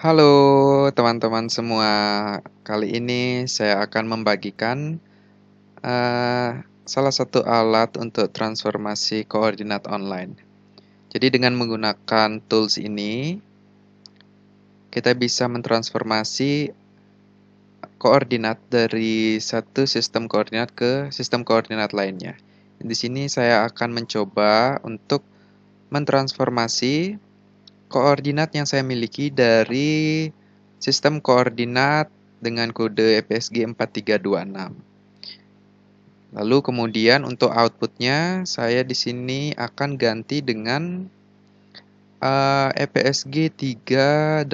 Halo teman-teman semua, kali ini saya akan membagikan uh, salah satu alat untuk transformasi koordinat online. Jadi dengan menggunakan tools ini, kita bisa mentransformasi koordinat dari satu sistem koordinat ke sistem koordinat lainnya. Di sini saya akan mencoba untuk mentransformasi koordinat yang saya miliki dari sistem koordinat dengan kode EPSG 4326. Lalu kemudian untuk outputnya saya di sini akan ganti dengan uh, EPSG 3857.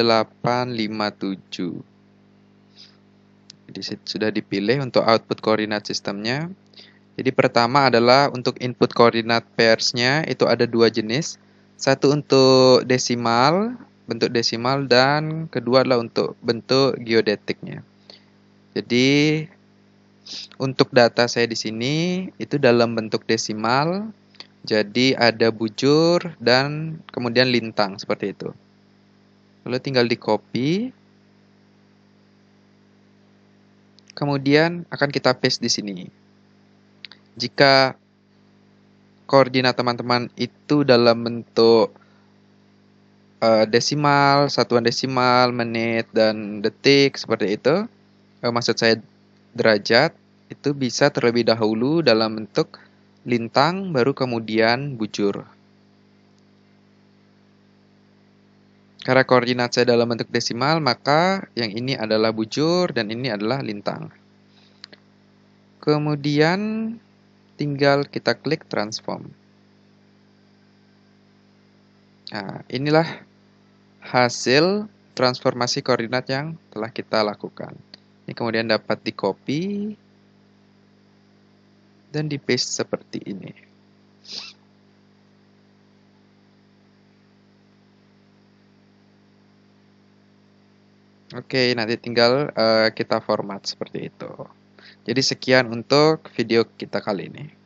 Jadi sudah dipilih untuk output koordinat sistemnya. Jadi pertama adalah untuk input koordinat persnya itu ada dua jenis. Satu untuk desimal, bentuk desimal dan kedua adalah untuk bentuk geodetiknya. Jadi untuk data saya di sini itu dalam bentuk desimal. Jadi ada bujur dan kemudian lintang seperti itu. Lalu tinggal di copy. Kemudian akan kita paste di sini. Jika koordinat teman-teman itu dalam bentuk uh, desimal, satuan desimal, menit dan detik seperti itu. Uh, maksud saya derajat itu bisa terlebih dahulu dalam bentuk lintang baru kemudian bujur. Karena koordinat saya dalam bentuk desimal, maka yang ini adalah bujur dan ini adalah lintang. Kemudian tinggal kita klik transform. Nah, inilah hasil transformasi koordinat yang telah kita lakukan. Ini kemudian dapat di copy dan di paste seperti ini. Oke, nanti tinggal uh, kita format seperti itu. Jadi sekian untuk video kita kali ini.